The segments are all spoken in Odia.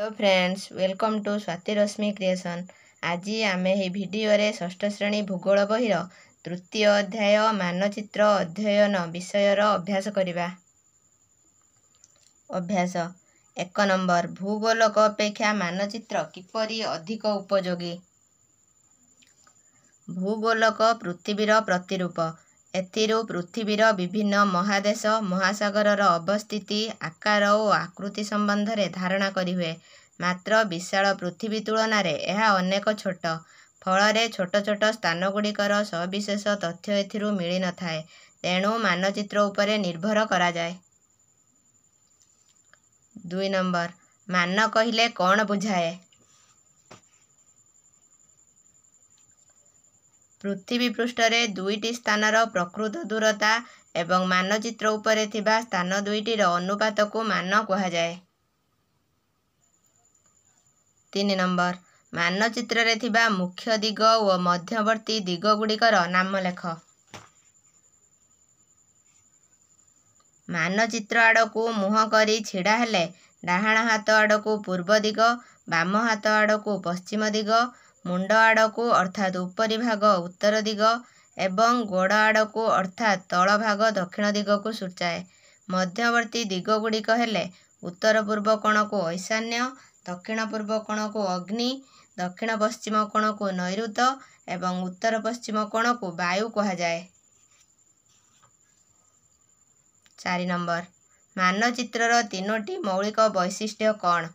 hello friends welcome to Swatirashmi creation ଆଜି ଆମେ ଏହି ଭିଡ଼ିଓରେ ଷଷ୍ଠ ଶ୍ରେଣୀ ଭୂଗୋଳ ବହିର ତୃତୀୟ ଅଧ୍ୟାୟ ମାନଚିତ୍ର ଅଧ୍ୟୟନ ବିଷୟର ଅଭ୍ୟାସ କରିବା ଅଭ୍ୟାସ ଏକ ନମ୍ବର ଭୂଗୋଳକ ଅପେକ୍ଷା ମାନଚିତ୍ର କିପରି ଅଧିକ ଉପଯୋଗୀ ଭୂଗୋଳକ ପୃଥିବୀର ପ୍ରତିରୂପ ଏଥିରୁ ପୃଥିବୀର ବିଭିନ୍ନ ମହାଦେଶ ମହାସାଗରର ଅବସ୍ଥିତି ଆକାର ଓ ଆକୃତି ସମ୍ବନ୍ଧରେ ଧାରଣା କରିହୁଏ ମାତ୍ର ବିଶାଳ ପୃଥିବୀ ତୁଳନାରେ ଏହା ଅନେକ ଛୋଟ ଫଳରେ ଛୋଟ ଛୋଟ ସ୍ଥାନ ଗୁଡ଼ିକର ସବିଶେଷ ତଥ୍ୟ ଏଥିରୁ ମିଳିନଥାଏ ତେଣୁ ମାନଚିତ୍ର ଉପରେ ନିର୍ଭର କରାଯାଏ ଦୁଇ ନମ୍ବର ମାନ କହିଲେ କ'ଣ ବୁଝାଏ ପୃଥିବୀ ପୃଷ୍ଠରେ ଦୁଇଟି ସ୍ଥାନର ପ୍ରକୃତ ଦୂରତା ଏବଂ ମାନଚିତ୍ର ଉପରେ ଥିବା ସ୍ଥାନ ଦୁଇଟିର ଅନୁପାତକୁ ମାନ କୁହାଯାଏ ତିନି ନମ୍ବର ମାନଚିତ୍ରରେ ଥିବା ମୁଖ୍ୟ ଦିଗ ଓ ମଧ୍ୟବର୍ତ୍ତୀ ଦିଗଗୁଡ଼ିକର ନାମ ଲେଖ ମାନଚିତ୍ର ଆଡ଼କୁ ମୁହଁ କରି ଛିଡ଼ା ହେଲେ ଡାହାଣ ହାତ ଆଡ଼କୁ ପୂର୍ବ ଦିଗ ବାମ ହାତ ଆଡ଼କୁ ପଶ୍ଚିମ ଦିଗ ମୁଣ୍ଡ ଆଡ଼କୁ ଅର୍ଥାତ୍ ଉପରି ଭାଗ ଉତ୍ତର ଦିଗ ଏବଂ ଗୋଡ଼ ଆଡ଼କୁ ଅର୍ଥାତ୍ ତଳ ଭାଗ ଦକ୍ଷିଣ ଦିଗକୁ ସୂର୍ଯ୍ୟାଏ ମଧ୍ୟବର୍ତ୍ତୀ ଦିଗ ଗୁଡ଼ିକ ହେଲେ ଉତ୍ତର ପୂର୍ବ କୋଣକୁ ଐଶାନ୍ୟ ଦକ୍ଷିଣ ପୂର୍ବ କୋଣକୁ ଅଗ୍ନି ଦକ୍ଷିଣ ପଶ୍ଚିମ କୋଣକୁ ନୈଋତ ଏବଂ ଉତ୍ତର ପଶ୍ଚିମ କୋଣକୁ ବାୟୁ କୁହାଯାଏ ଚାରି ନମ୍ବର ମାନଚିତ୍ରର ତିନୋଟି ମୌଳିକ ବୈଶିଷ୍ଟ୍ୟ କ'ଣ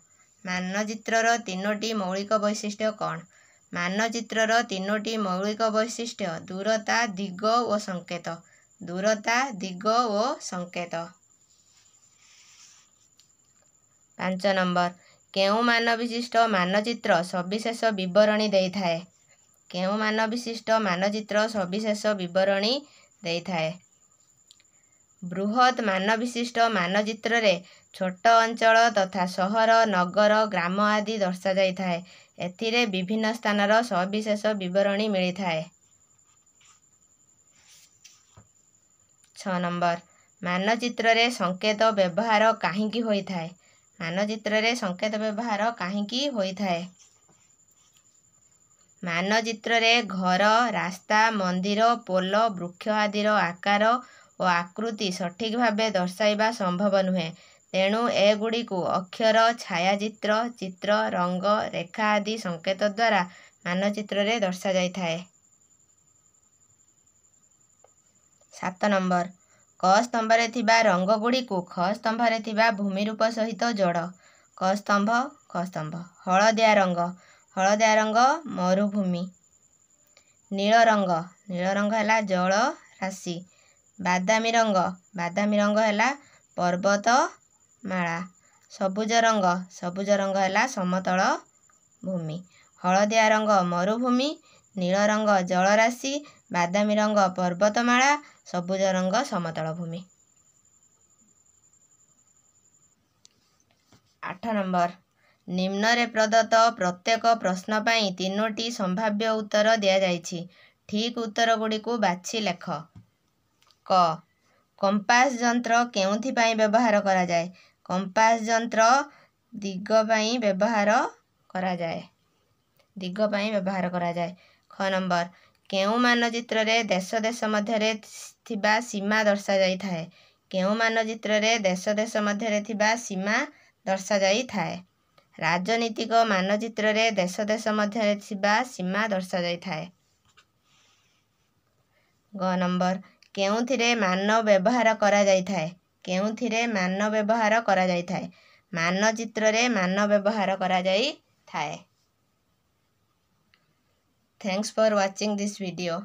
ମାନଚିତ୍ରର ତିନୋଟି ମୌଳିକ ବୈଶିଷ୍ଟ୍ୟ କ'ଣ ମାନଚିତ୍ରର ତିନୋଟି ମୌଳିକ ବୈଶିଷ୍ଟ୍ୟ ଦୂରତା ଦିଗ ଓ ସଙ୍କେତ ଦୂରତା ଦିଗ ଓ ସଙ୍କେତ ପାଞ୍ଚ ନମ୍ବର କେଉଁ ମାନ ବିଶିଷ୍ଟ ମାନଚିତ୍ର ସବିଶେଷ ବିବରଣୀ ଦେଇଥାଏ କେଉଁ ମାନ ବିଶିଷ୍ଟ ମାନଚିତ୍ର ସବିଶେଷ ବିବରଣୀ ଦେଇଥାଏ ବୃହତ୍ ମାନ ବିଶିଷ୍ଟ ମାନଚିତ୍ରରେ ଛୋଟ ଅଞ୍ଚଳ ତଥା ସହର ନଗର ଗ୍ରାମ ଆଦି ଦର୍ଶାଯାଇଥାଏ ଏଥିରେ ବିଭିନ୍ନ ସ୍ଥାନର ସବିଶେଷ ବିବରଣୀ ମିଳିଥାଏ ଛଅ ନମ୍ବର ମାନଚିତ୍ରରେ ସଙ୍କେତ ବ୍ୟବହାର କାହିଁକି ହୋଇଥାଏ ମାନଚିତ୍ରରେ ସଙ୍କେତ ବ୍ୟବହାର କାହିଁକି ହୋଇଥାଏ ମାନଚିତ୍ରରେ ଘର ରାସ୍ତା ମନ୍ଦିର ପୋଲ ବୃକ୍ଷ ଆଦିର ଆକାର ଓ ଆକୃତି ସଠିକ୍ ଭାବେ ଦର୍ଶାଇବା ସମ୍ଭବ ନୁହେଁ ତେଣୁ ଏଗୁଡ଼ିକୁ ଅକ୍ଷର ଛାୟାଚିତ୍ର ଚିତ୍ର ରଙ୍ଗ ରେଖା ଆଦି ସଙ୍କେତ ଦ୍ୱାରା ମାନଚିତ୍ରରେ ଦର୍ଶାଯାଇଥାଏ ସାତ ନମ୍ବର କ ସ୍ତମ୍ଭରେ ଥିବା ରଙ୍ଗଗୁଡ଼ିକୁ ଖ ସ୍ତମ୍ଭରେ ଥିବା ଭୂମି ରୂପ ସହିତ ଜଡ଼ କ ସ୍ତମ୍ଭ ଖ ସ୍ତମ୍ଭ ହଳଦିଆ ରଙ୍ଗ ହଳଦିଆ ରଙ୍ଗ ମରୁଭୂମି ନୀଳ ରଙ୍ଗ ନୀଳ ରଙ୍ଗ ହେଲା ଜଳ ରାଶି ବାଦାମୀ ରଙ୍ଗ ବାଦାମୀ ରଙ୍ଗ ହେଲା ପର୍ବତ ମାଳା ସବୁଜ ରଙ୍ଗ ସବୁଜ ରଙ୍ଗ ହେଲା ସମତଳ ଭୂମି ହଳଦିଆ ରଙ୍ଗ ମରୁଭୂମି ନୀଳ ରଙ୍ଗ ଜଳରାଶି ବାଦାମୀ ରଙ୍ଗ ପର୍ବତମାଳା ସବୁଜ ରଙ୍ଗ ସମତଳ ଭୂମି ଆଠ ନମ୍ବର ନିମ୍ନରେ ପ୍ରଦତ୍ତ ପ୍ରତ୍ୟେକ ପ୍ରଶ୍ନ ପାଇଁ ତିନୋଟି ସମ୍ଭାବ୍ୟ ଉତ୍ତର ଦିଆଯାଇଛି ଠିକ୍ ଉତ୍ତରଗୁଡ଼ିକୁ ବାଛି ଲେଖ କ କମ୍ପାସ ଯନ୍ତ୍ର କେଉଁଥିପାଇଁ ବ୍ୟବହାର କରାଯାଏ କମ୍ପାସ ଯନ୍ତ୍ର ଦିଗ ପାଇଁ ବ୍ୟବହାର କରାଯାଏ ଦିଗ ପାଇଁ ବ୍ୟବହାର କରାଯାଏ ଖ ନମ୍ବର କେଉଁ ମାନଚିତ୍ରରେ ଦେଶ ଦେଶ ମଧ୍ୟରେ ଥିବା ସୀମା ଦର୍ଶାଯାଇଥାଏ କେଉଁ ମାନଚିତ୍ରରେ ଦେଶ ଦେଶ ମଧ୍ୟରେ ଥିବା ସୀମା ଦର୍ଶାଯାଇଥାଏ ରାଜନୈତିକ ମାନଚିତ୍ରରେ ଦେଶ ଦେଶ ମଧ୍ୟରେ ଥିବା ସୀମା ଦର୍ଶାଯାଇଥାଏ ଗ ନମ୍ବର କେଉଁଥିରେ ମାନ ବ୍ୟବହାର କରାଯାଇଥାଏ କେଉଁଥିରେ ମାନ ବ୍ୟବହାର କରାଯାଇଥାଏ ମାନଚିତ୍ରରେ ମାନ ବ୍ୟବହାର କରାଯାଇଥାଏ thanks for watching this video